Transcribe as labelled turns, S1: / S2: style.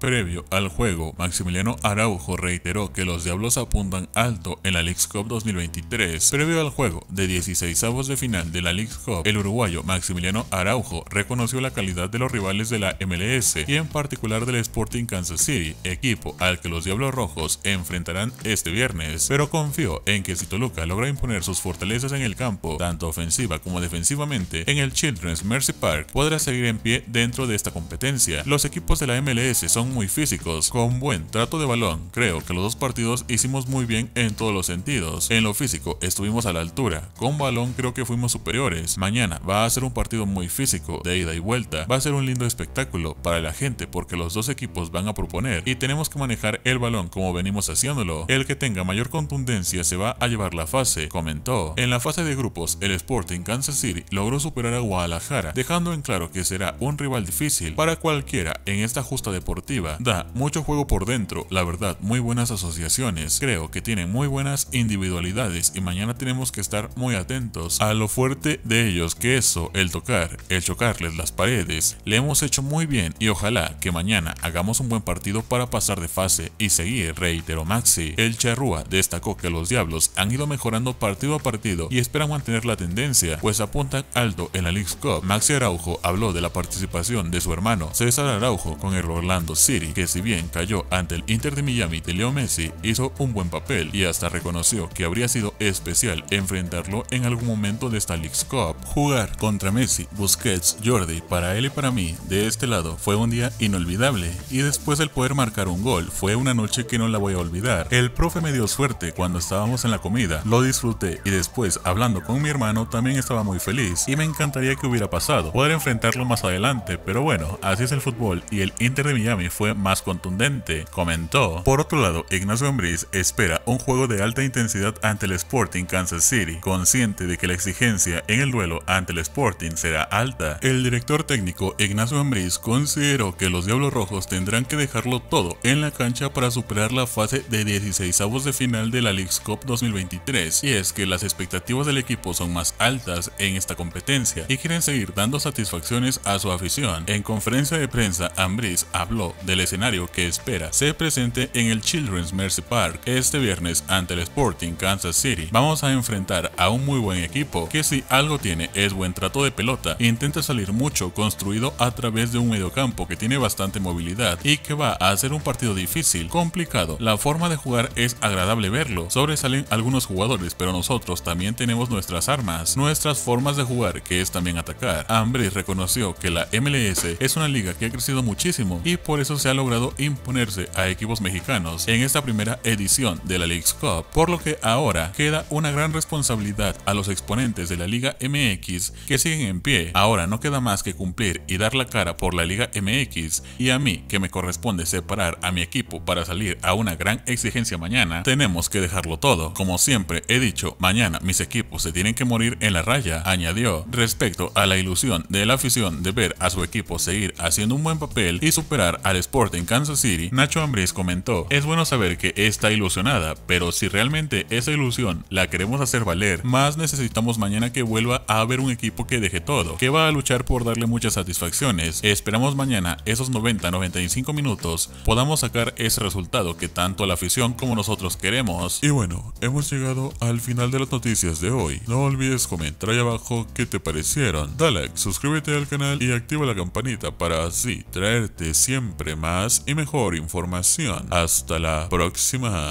S1: Previo al juego, Maximiliano Araujo reiteró que los Diablos apuntan alto en la Leagues Cup 2023. Previo al juego de 16 avos de final de la Leagues Cup, el uruguayo Maximiliano Araujo reconoció la calidad de los rivales de la MLS y en particular del Sporting Kansas City, equipo al que los Diablos Rojos enfrentarán este viernes, pero confió en que si Toluca logra imponer sus fortalezas en el campo, tanto ofensiva como defensivamente, en el Children's Mercy Park podrá seguir en pie dentro de esta competencia. Los equipos de la MLS son muy físicos, con buen trato de balón. Creo que los dos partidos hicimos muy bien en todos los sentidos. En lo físico estuvimos a la altura, con balón creo que fuimos superiores. Mañana va a ser un partido muy físico, de ida y vuelta. Va a ser un lindo espectáculo para la gente porque los dos equipos van a proponer y tenemos que manejar el balón como venimos haciéndolo. El que tenga mayor contundencia se va a llevar la fase, comentó. En la fase de grupos, el Sporting Kansas City logró superar a Guadalajara, dejando en claro que será un rival difícil para cualquiera en esta justa deportiva da mucho juego por dentro, la verdad, muy buenas asociaciones, creo que tienen muy buenas individualidades y mañana tenemos que estar muy atentos a lo fuerte de ellos que eso, el tocar, el chocarles las paredes, le hemos hecho muy bien y ojalá que mañana hagamos un buen partido para pasar de fase y seguir, reiteró Maxi. El Charrúa destacó que los Diablos han ido mejorando partido a partido y esperan mantener la tendencia, pues apuntan alto en la League Cup. Maxi Araujo habló de la participación de su hermano César Araujo con el Orlando City, que si bien cayó ante el Inter de Miami de Leo Messi, hizo un buen papel y hasta reconoció que habría sido especial enfrentarlo en algún momento de esta League's Cup. Jugar contra Messi, Busquets, Jordi, para él y para mí, de este lado, fue un día inolvidable y después el poder marcar un gol fue una noche que no la voy a olvidar. El profe me dio suerte cuando estábamos en la comida, lo disfruté y después, hablando con mi hermano, también estaba muy feliz y me encantaría que hubiera pasado, poder enfrentarlo más adelante, pero bueno, así es el fútbol y el Inter de Miami fue más contundente, comentó. Por otro lado, Ignacio Ambriz espera un juego de alta intensidad ante el Sporting Kansas City, consciente de que la exigencia en el duelo ante el Sporting será alta. El director técnico Ignacio Ambriz consideró que los Diablos Rojos tendrán que dejarlo todo en la cancha para superar la fase de 16 avos de final de la League's Cup 2023, y es que las expectativas del equipo son más altas en esta competencia y quieren seguir dando satisfacciones a su afición. En conferencia de prensa, Ambriz habló del escenario que espera se presente en el Children's Mercy Park este viernes ante el Sporting Kansas City. Vamos a enfrentar a un muy buen equipo que si algo tiene es buen trato de pelota, intenta salir mucho construido a través de un mediocampo que tiene bastante movilidad y que va a hacer un partido difícil, complicado. La forma de jugar es agradable verlo, sobresalen algunos jugadores pero nosotros también tenemos nuestras armas, nuestras formas de jugar que es también atacar. Ambris reconoció que la MLS es una liga que ha crecido muchísimo y por eso se ha logrado imponerse a equipos mexicanos en esta primera edición de la League's Cup, por lo que ahora queda una gran responsabilidad a los exponentes de la Liga MX que siguen en pie. Ahora no queda más que cumplir y dar la cara por la Liga MX y a mí que me corresponde separar a mi equipo para salir a una gran exigencia mañana, tenemos que dejarlo todo. Como siempre he dicho, mañana mis equipos se tienen que morir en la raya, añadió, respecto a la ilusión de la afición de ver a su equipo seguir haciendo un buen papel y superar al Sport en Kansas City, Nacho Ambriz comentó, es bueno saber que está ilusionada, pero si realmente esa ilusión la queremos hacer valer, más necesitamos mañana que vuelva a haber un equipo que deje todo, que va a luchar por darle muchas satisfacciones. Esperamos mañana esos 90-95 minutos podamos sacar ese resultado que tanto la afición como nosotros queremos. Y bueno, hemos llegado al final de las noticias de hoy. No olvides comentar ahí abajo qué te parecieron. Dale suscríbete al canal y activa la campanita para así traerte siempre más y mejor información. Hasta la próxima.